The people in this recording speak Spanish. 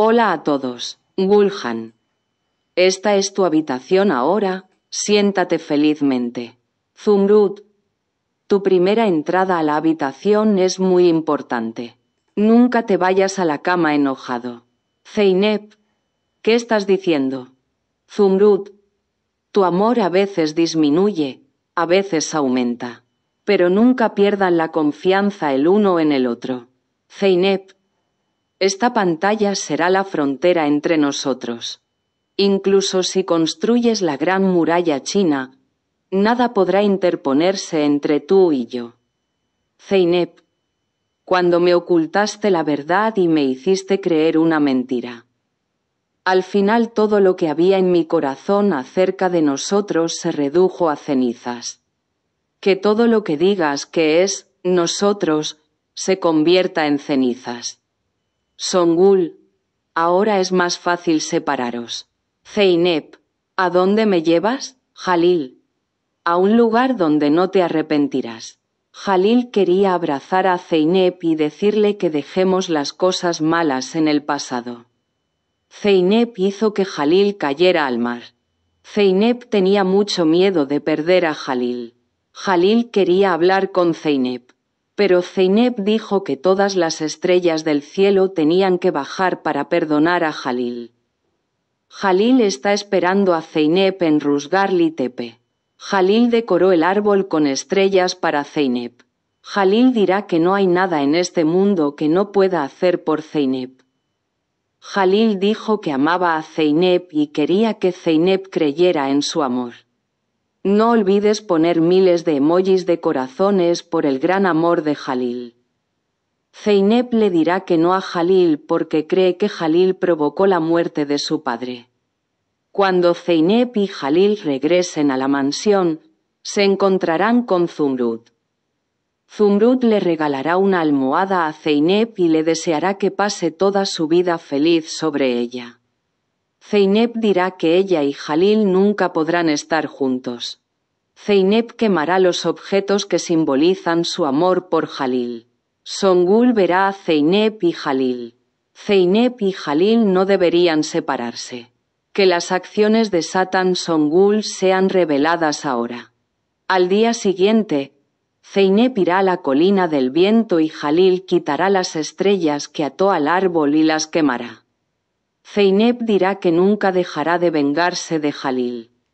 Hola a todos, Wulhan. Esta es tu habitación ahora, siéntate felizmente. Zumrud, tu primera entrada a la habitación es muy importante. Nunca te vayas a la cama enojado. Zeynep, ¿qué estás diciendo? Zumrud, tu amor a veces disminuye, a veces aumenta, pero nunca pierdan la confianza el uno en el otro. Zeynep, esta pantalla será la frontera entre nosotros. Incluso si construyes la gran muralla china, nada podrá interponerse entre tú y yo. Zeynep, cuando me ocultaste la verdad y me hiciste creer una mentira. Al final todo lo que había en mi corazón acerca de nosotros se redujo a cenizas. Que todo lo que digas que es nosotros se convierta en cenizas. Songul, ahora es más fácil separaros. Zeynep, ¿a dónde me llevas? Jalil, a un lugar donde no te arrepentirás. Jalil quería abrazar a Zeynep y decirle que dejemos las cosas malas en el pasado. Zeynep hizo que Jalil cayera al mar. Zeynep tenía mucho miedo de perder a Jalil. Jalil quería hablar con Zeynep. Pero Zeynep dijo que todas las estrellas del cielo tenían que bajar para perdonar a Jalil. Jalil está esperando a Zeynep en Rusgarli Tepe. Jalil decoró el árbol con estrellas para Zeynep. Jalil dirá que no hay nada en este mundo que no pueda hacer por Zeynep. Jalil dijo que amaba a Zeynep y quería que Zeynep creyera en su amor. No olvides poner miles de emojis de corazones por el gran amor de Jalil. Zeynep le dirá que no a Jalil porque cree que Jalil provocó la muerte de su padre. Cuando Zeynep y Jalil regresen a la mansión, se encontrarán con Zumrud. Zumrud le regalará una almohada a Zeynep y le deseará que pase toda su vida feliz sobre ella. Zeynep dirá que ella y Jalil nunca podrán estar juntos. Zeynep quemará los objetos que simbolizan su amor por Jalil. Songul verá a Zeynep y Jalil. Zeynep y Jalil no deberían separarse. Que las acciones de Satan Songul sean reveladas ahora. Al día siguiente, Zeynep irá a la colina del viento y Jalil quitará las estrellas que ató al árbol y las quemará. Zeynep dirá que nunca dejará de vengarse de Jalil.